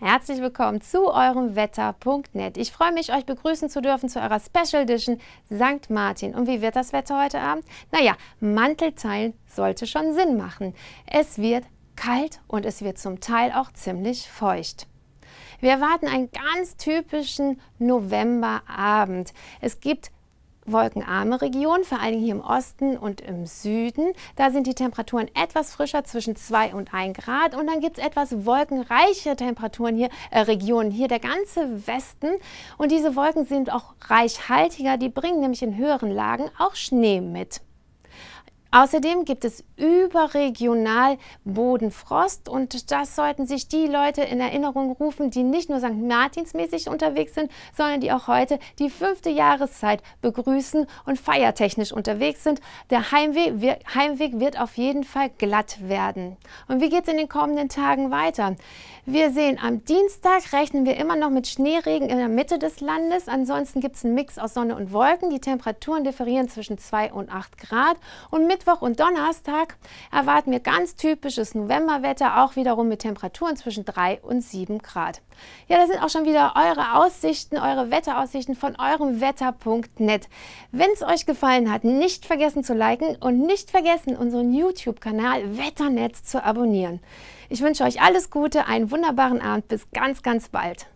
Herzlich willkommen zu eurem Wetter.net. Ich freue mich, euch begrüßen zu dürfen zu eurer Special Edition St. Martin. Und wie wird das Wetter heute Abend? Naja, Mantelteilen sollte schon Sinn machen. Es wird kalt und es wird zum Teil auch ziemlich feucht. Wir erwarten einen ganz typischen Novemberabend. Es gibt wolkenarme Region, vor allen Dingen hier im Osten und im Süden. Da sind die Temperaturen etwas frischer, zwischen 2 und 1 Grad. Und dann gibt es etwas wolkenreiche Temperaturen hier, äh, Regionen hier, der ganze Westen. Und diese Wolken sind auch reichhaltiger, die bringen nämlich in höheren Lagen auch Schnee mit. Außerdem gibt es überregional Bodenfrost und das sollten sich die Leute in Erinnerung rufen, die nicht nur St. Martinsmäßig unterwegs sind, sondern die auch heute die fünfte Jahreszeit begrüßen und feiertechnisch unterwegs sind. Der Heimweg, wir, Heimweg wird auf jeden Fall glatt werden. Und wie geht es in den kommenden Tagen weiter? Wir sehen, am Dienstag rechnen wir immer noch mit Schneeregen in der Mitte des Landes. Ansonsten gibt es einen Mix aus Sonne und Wolken. Die Temperaturen differieren zwischen 2 und 8 Grad. Und mit Mittwoch und Donnerstag erwarten wir ganz typisches Novemberwetter, auch wiederum mit Temperaturen zwischen 3 und 7 Grad. Ja, das sind auch schon wieder eure Aussichten, eure Wetteraussichten von eurem Wetter.net. Wenn es euch gefallen hat, nicht vergessen zu liken und nicht vergessen, unseren YouTube-Kanal Wetternetz zu abonnieren. Ich wünsche euch alles Gute, einen wunderbaren Abend, bis ganz, ganz bald.